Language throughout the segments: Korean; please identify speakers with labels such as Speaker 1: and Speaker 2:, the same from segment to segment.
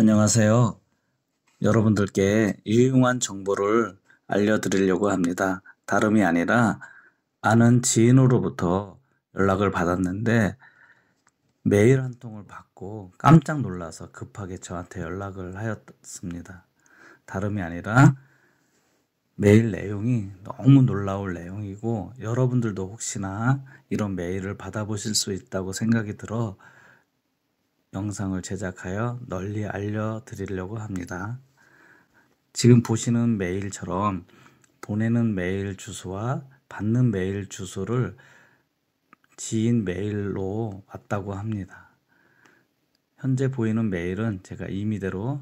Speaker 1: 안녕하세요. 여러분들께 유용한 정보를 알려드리려고 합니다. 다름이 아니라 아는 지인으로부터 연락을 받았는데 메일 한 통을 받고 깜짝 놀라서 급하게 저한테 연락을 하였습니다. 다름이 아니라 메일 내용이 너무 놀라울 내용이고 여러분들도 혹시나 이런 메일을 받아보실 수 있다고 생각이 들어 영상을 제작하여 널리 알려드리려고 합니다. 지금 보시는 메일처럼 보내는 메일 주소와 받는 메일 주소를 지인 메일로 왔다고 합니다. 현재 보이는 메일은 제가 임의대로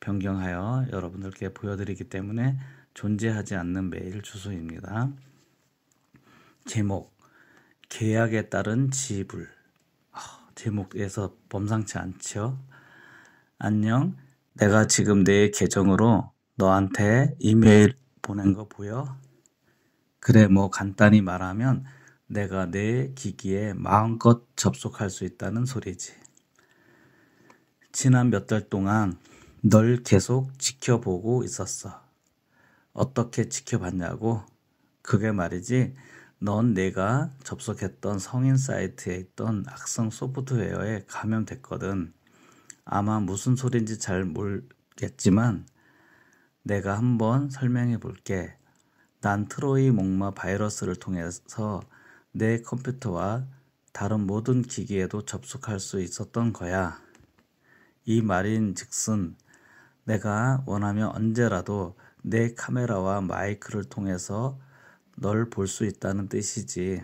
Speaker 1: 변경하여 여러분들께 보여드리기 때문에 존재하지 않는 메일 주소입니다. 제목 계약에 따른 지불 제목에서 범상치 않죠. 안녕. 내가 지금 내 계정으로 너한테 이메일 보낸 거 보여? 그래, 뭐 간단히 말하면 내가 내 기기에 마음껏 접속할 수 있다는 소리지. 지난 몇 달 동안 널 계속 지켜보고 있었어. 어떻게 지켜봤냐고? 그게 말이지. 넌 내가 접속했던 성인 사이트에 있던 악성 소프트웨어에 감염됐거든. 아마 무슨 소린지 잘 모르겠지만 내가 한번 설명해 볼게. 난 트로이 목마 바이러스를 통해서 내 컴퓨터와 다른 모든 기기에도 접속할 수 있었던 거야. 이 말인 즉슨 내가 원하면 언제라도 내 카메라와 마이크를 통해서 널볼수 있다는 뜻이지.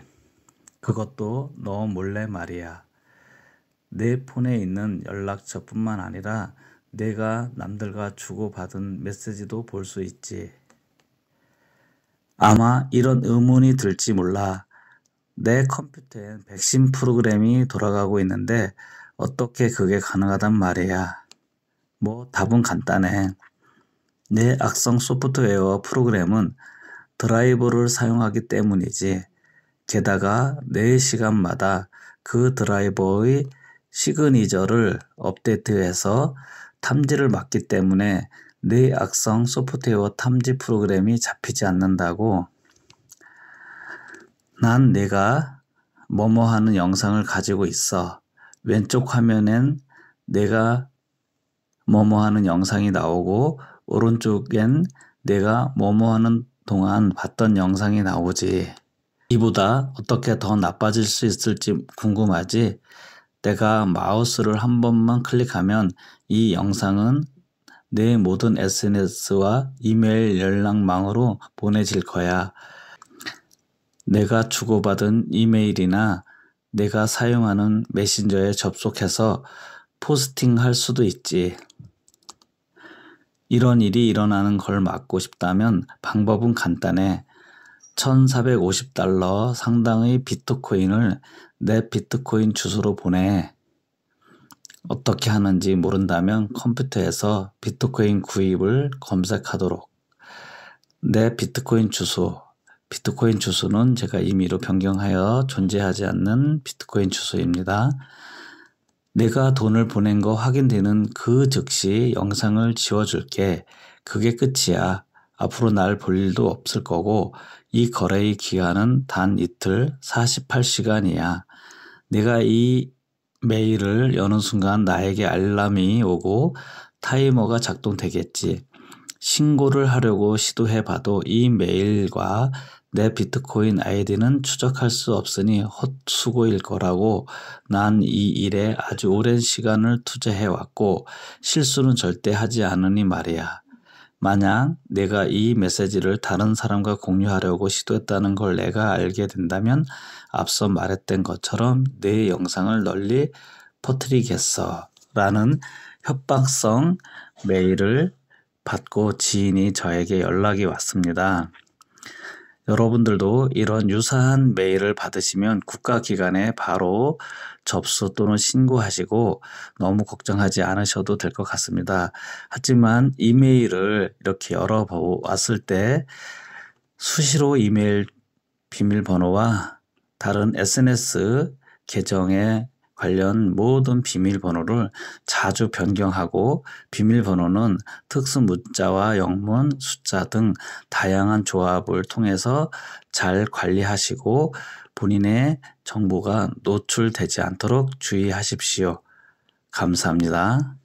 Speaker 1: 그것도 너 몰래 말이야. 내 폰에 있는 연락처뿐만 아니라 내가 남들과 주고받은 메시지도 볼 수 있지. 아마 이런 의문이 들지 몰라. 내 컴퓨터엔 백신 프로그램이 돌아가고 있는데 어떻게 그게 가능하단 말이야. 뭐 답은 간단해. 내 악성 소프트웨어 프로그램은 드라이버를 사용하기 때문이지. 게다가 4시간마다 그 드라이버의 시그니저를 업데이트해서 탐지를 막기 때문에 내 네 악성 소프트웨어 탐지 프로그램이 잡히지 않는다고 난 내가 뭐뭐 하는 영상을 가지고 있어. 왼쪽 화면엔 내가 뭐뭐 하는 영상이 나오고 오른쪽엔 내가 뭐뭐 하는 동안 봤던 영상이 나오지. 이보다 어떻게 더 나빠질 수 있을지 궁금하지. 내가 마우스를 한 번만 클릭하면 이 영상은 내 모든 SNS와 이메일 연락망으로 보내질 거야. 내가 주고받은 이메일이나 내가 사용하는 메신저에 접속해서 포스팅할 수도 있지. 이런 일이 일어나는 걸 막고 싶다면 방법은 간단해. 1450달러 상당의 비트코인을 내 비트코인 주소로 보내. 어떻게 하는지 모른다면 컴퓨터에서 비트코인 구입을 검색하도록. 내 비트코인 주소. 비트코인 주소는 제가 임의로 변경하여 존재하지 않는 비트코인 주소입니다. 내가 돈을 보낸 거 확인되는 그 즉시 영상을 지워줄게. 그게 끝이야. 앞으로 날 볼 일도 없을 거고 이 거래의 기간은 단 이틀 48시간이야. 내가 이 메일을 여는 순간 나에게 알람이 오고 타이머가 작동되겠지. 신고를 하려고 시도해봐도 이 메일과 내 비트코인 아이디는 추적할 수 없으니 헛수고일 거라고 난 이 일에 아주 오랜 시간을 투자해 왔고 실수는 절대 하지 않으니 말이야. 만약 내가 이 메시지를 다른 사람과 공유하려고 시도했다는 걸 내가 알게 된다면 앞서 말했던 것처럼 내 영상을 널리 퍼뜨리겠어. 라는 협박성 메일을 받고 지인이 저에게 연락이 왔습니다. 여러분들도 이런 유사한 메일을 받으시면 국가기관에 바로 접수 또는 신고하시고 너무 걱정하지 않으셔도 될 것 같습니다. 하지만 이메일을 이렇게 열어왔을 보때 수시로 이메일 비밀번호와 다른 SNS 계정의 관련 모든 비밀번호를 자주 변경하고 비밀번호는 특수 문자와 영문, 숫자 등 다양한 조합을 통해서 잘 관리하시고 본인의 정보가 노출되지 않도록 주의하십시오. 감사합니다.